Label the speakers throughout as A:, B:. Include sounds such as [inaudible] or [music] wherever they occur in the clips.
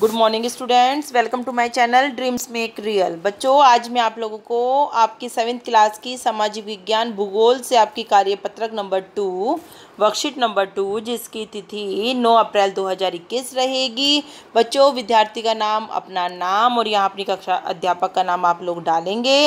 A: good morning students welcome to my channel dreams make real बच्चों आज मैं आप लोगों को आपकी सेवेंथ क्लास की सामाजिक विज्ञान भूगोल से आपकी कार्यपत्रक number two worksheet number two जिसकी तिथि 9 अप्रैल 2021 रहेगी बच्चों विद्यार्थी का नाम अपना नाम और यहाँ अपनी कक्षा अध्यापक का नाम आप लोग डालेंगे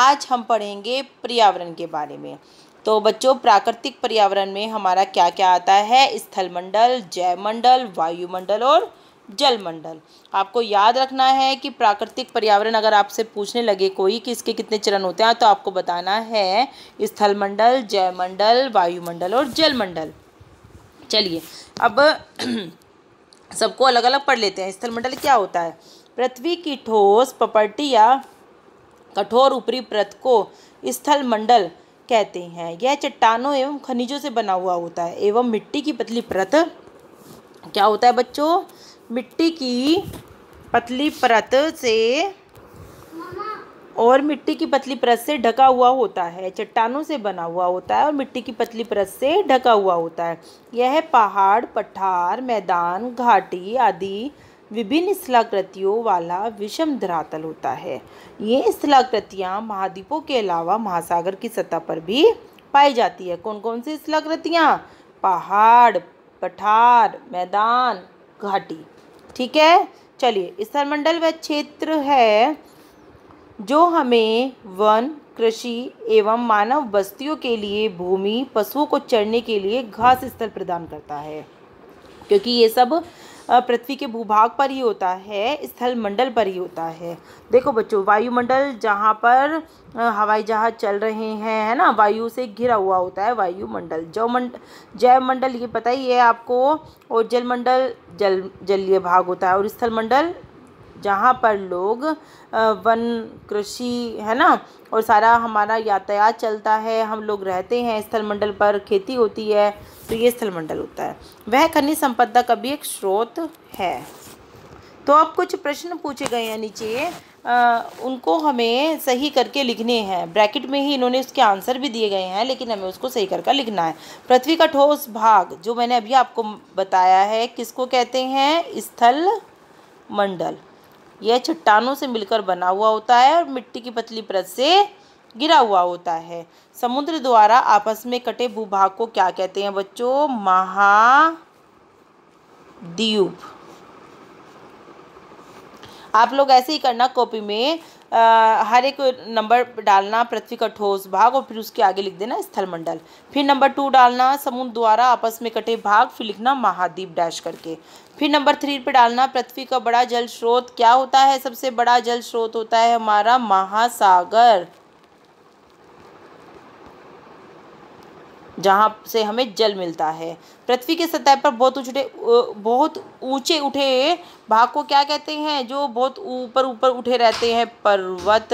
A: आज हम पढ़ेंगे पर्यावरण के बारे में तो बच्चों प्राकृतिक पर्यावरण में हमारा क्या क्या आता है स्थलमंडल जैवमंडल वायुमंडल और जलमंडल आपको याद रखना है कि प्राकृतिक पर्यावरण अगर आपसे पूछने लगे कोई कि इसके कितने चरण होते हैं तो आपको बताना है स्थलमंडल जयमंडल वायुमंडल और जलमंडल चलिए अब [clears throat] सबको अलग अलग पढ़ लेते हैं स्थलमंडल क्या होता है पृथ्वी की ठोस पपर्टी या कठोर ऊपरी परत को स्थलमंडल कहते हैं यह चट्टानों एवं खनिजों से बना हुआ होता है एवं मिट्टी की पतली परत क्या होता है बच्चों मिट्टी की पतली परत से और मिट्टी की पतली परत से ढका हुआ होता है चट्टानों से बना हुआ होता है और मिट्टी की पतली परत से ढका हुआ होता है यह पहाड़ पठार मैदान घाटी आदि विभिन्न स्थलाकृतियों वाला विषम धरातल होता है ये स्थलाकृतियाँ महाद्वीपों के अलावा महासागर की सतह पर भी पाई जाती है कौन कौन सी स्थलाकृतियाँ पहाड़ पठार मैदान घाटी ठीक है चलिए मंडल वह क्षेत्र है जो हमें वन कृषि एवं मानव बस्तियों के लिए भूमि पशुओं को चरने के लिए घास स्थल प्रदान करता है क्योंकि ये सब पृथ्वी के भूभाग पर ही होता है स्थल मंडल पर ही होता है देखो बच्चों वायुमंडल जहाँ पर हवाई जहाज़ चल रहे हैं है ना वायु से घिरा हुआ होता है वायुमंडल मंडल मंडल ये पता ही है आपको और जलमंडल जल जलीय भाग होता है और स्थल मंडल जहाँ पर लोग वन कृषि है ना और सारा हमारा यातायात चलता है हम लोग रहते हैं स्थल मंडल पर खेती होती है तो ये स्थलमंडल होता है वह खनिज संपदा का भी एक स्रोत है तो अब कुछ प्रश्न पूछे गए हैं नीचे आ, उनको हमें सही करके लिखने हैं ब्रैकेट में ही इन्होंने उसके आंसर भी दिए गए हैं लेकिन हमें उसको सही करके लिखना है पृथ्वी का ठोस भाग जो मैंने अभी आपको बताया है किसको कहते हैं स्थल मंडल यह चट्टानों से मिलकर बना हुआ होता है और मिट्टी की पतली परत से गिरा हुआ होता है समुद्र द्वारा आपस में कटे भूभाग को क्या कहते हैं बच्चों महाद्वीप आप लोग ऐसे ही करना कॉपी में आ, हर एक नंबर डालना पृथ्वी का ठोस भाग और फिर उसके आगे लिख देना स्थल मंडल फिर नंबर टू डालना समुद्र द्वारा आपस में कटे भाग फिर लिखना महाद्वीप डैश करके फिर नंबर थ्री पे डालना पृथ्वी का बड़ा जल स्रोत क्या होता है सबसे बड़ा जल स्रोत होता है हमारा महासागर जहाँ से हमें जल मिलता है पृथ्वी के सतह पर बहुत ऊँचे बहुत ऊँचे उठे भाग को क्या कहते हैं जो बहुत ऊपर ऊपर उठे रहते हैं पर्वत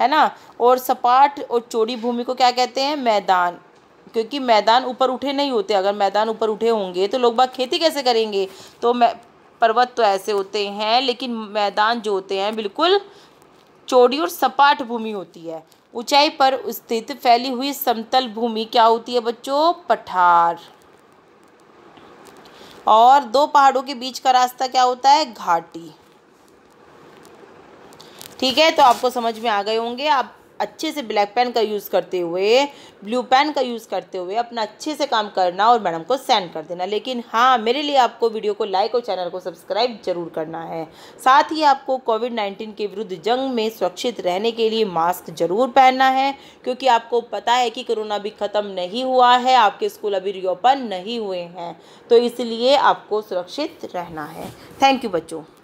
A: है ना और सपाट और चौड़ी भूमि को क्या कहते हैं मैदान क्योंकि मैदान ऊपर उठे नहीं होते अगर मैदान ऊपर उठे होंगे तो लोग बाग खेती कैसे करेंगे तो मै पर्वत तो ऐसे होते हैं लेकिन मैदान जो होते हैं बिल्कुल चौड़ी और सपाट भूमि होती है ऊंचाई पर स्थित फैली हुई समतल भूमि क्या होती है बच्चों पठार और दो पहाड़ों के बीच का रास्ता क्या होता है घाटी ठीक है तो आपको समझ में आ गए होंगे आप अच्छे से ब्लैक पेन का यूज़ करते हुए ब्लू पेन का यूज़ करते हुए अपना अच्छे से काम करना और मैडम को सेंड कर देना लेकिन हाँ मेरे लिए आपको वीडियो को लाइक और चैनल को सब्सक्राइब जरूर करना है साथ ही आपको कोविड नाइन्टीन के विरुद्ध जंग में सुरक्षित रहने के लिए मास्क जरूर पहनना है क्योंकि आपको पता है कि कोरोना अभी ख़त्म नहीं हुआ है आपके स्कूल अभी रिओपन नहीं हुए हैं तो इसलिए आपको सुरक्षित रहना है थैंक यू बच्चों